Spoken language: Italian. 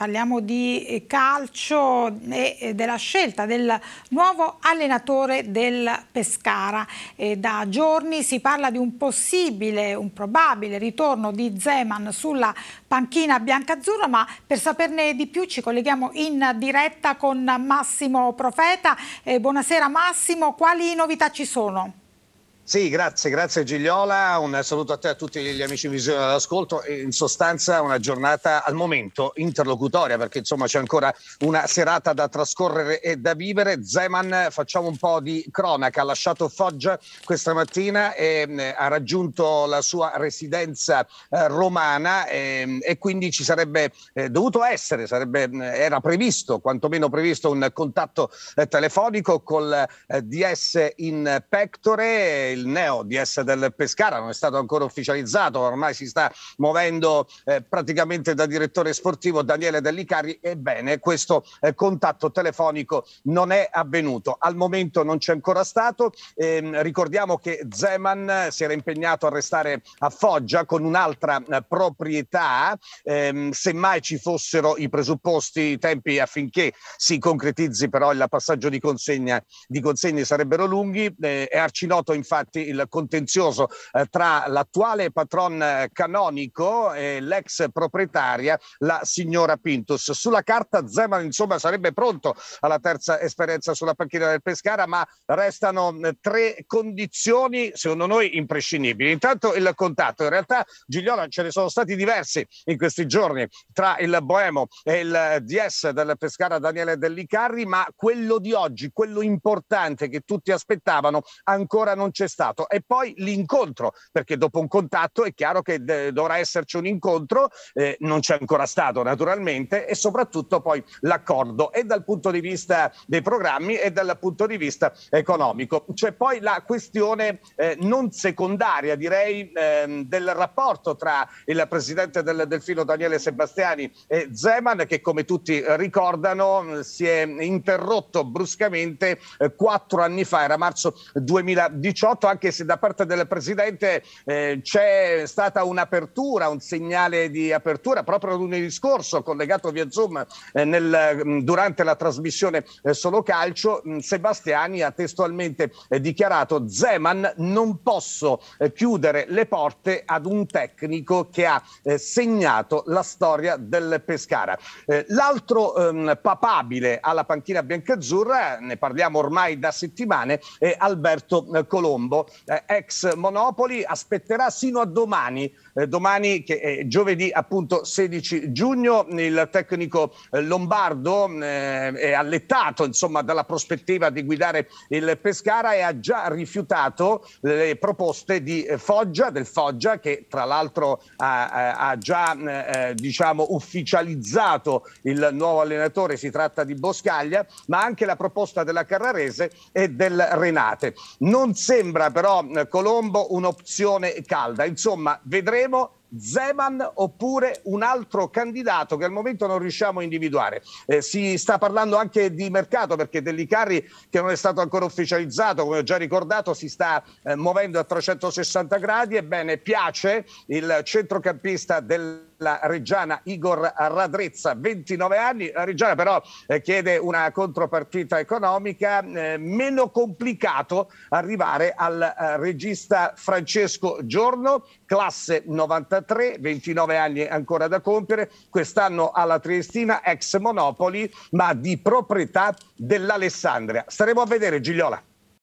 Parliamo di eh, calcio e eh, della scelta del nuovo allenatore del Pescara. E eh, da giorni si parla di un possibile, un probabile ritorno di Zeman sulla panchina biancazzurra, ma per saperne di più ci colleghiamo in diretta con Massimo Profeta. E buonasera Massimo, quali novità ci sono? Sì, grazie, grazie Gigliola, un saluto a te e a tutti gli amici in visione dall'ascolto, in sostanza una giornata al momento interlocutoria perché insomma c'è ancora una serata da trascorrere e da vivere. Zeman, facciamo un po' di cronaca, ha lasciato Foggia questa mattina e mm, ha raggiunto la sua residenza eh, romana e, ehm, e, quindi ci sarebbe eh, dovuto essere, sarebbe, mm, era previsto, quantomeno previsto un contatto eh, telefonico col eh, DS in pectore il neo DS del Pescara, non è stato ancora ufficializzato, ormai si sta muovendo eh, praticamente da direttore sportivo Daniele Dellicari, ebbene questo eh, contatto telefonico non è avvenuto, al momento non c'è ancora stato, eh, ricordiamo che Zeman eh, si era impegnato a restare a Foggia con un'altra eh, proprietà, ehm, semmai ci fossero i presupposti, i tempi affinché si concretizzi però il passaggio di, consegna, di consegne sarebbero lunghi, eh, è arcinoto infatti infatti il contenzioso eh, tra l'attuale patron eh, canonico e l'ex proprietaria, la signora Pintus. Sulla carta Zeman insomma sarebbe pronto alla terza esperienza sulla panchina del Pescara, ma restano mm, tre condizioni secondo noi imprescindibili. Intanto il contatto, in realtà Gigliola ce ne sono stati diversi in questi giorni tra il Boemo e il DS del Pescara Daniele Dellicarri, ma quello di oggi, quello importante che tutti aspettavano, ancora non c'è stato. E poi l'incontro, perché dopo un contatto è chiaro che de- dovrà esserci un incontro, eh, non c'è ancora stato naturalmente, e soprattutto poi l'accordo e dal punto di vista dei programmi e dal punto di vista economico. C'è poi la questione eh, non secondaria, direi, ehm, del rapporto tra il presidente del Delfino Daniele Sebastiani e Zeman, che come tutti ricordano si è interrotto bruscamente eh, quattro anni fa, era marzo 2018 noto anche se da parte del Presidente eh, c'è stata un'apertura, un segnale di apertura proprio lunedì scorso collegato via Zoom eh, nel, mm, durante la trasmissione eh, Solo Calcio. Mm, Sebastiani ha testualmente eh, dichiarato Zeman non posso eh, chiudere le porte ad un tecnico che ha eh, segnato la storia del Pescara. l'altro ehm, papabile alla panchina biancazzurra, ne parliamo ormai da settimane, è Alberto Colombo Colombo, eh, ex Monopoli, aspetterà sino a domani, eh, domani che è giovedì appunto 16 giugno, il tecnico eh, Lombardo eh, è allettato insomma dalla prospettiva di guidare il Pescara e ha già rifiutato le proposte di eh, Foggia, del Foggia che tra l'altro ha, eh, ha già diciamo ufficializzato il nuovo allenatore, si tratta di Boscaglia, ma anche la proposta della Carrarese e del Renate. Non sembra sembra però mm, Colombo un'opzione calda. Insomma, vedremo Zeman oppure un altro candidato che al momento non riusciamo a individuare. Eh, si sta parlando anche di mercato perché Dell'Icarri, che non è stato ancora ufficializzato, come ho già ricordato, si sta eh, muovendo a 360 gradi. Ebbene, piace il centrocampista del la Reggiana Igor Radrezza, 29 anni. La Reggiana però eh, chiede una contropartita economica, eh, meno complicato arrivare al eh, regista Francesco Giorno, classe 93, 29 anni ancora da compiere, quest'anno alla Triestina, ex Monopoli, ma di proprietà dell'Alessandria. Staremo a vedere Gigliola.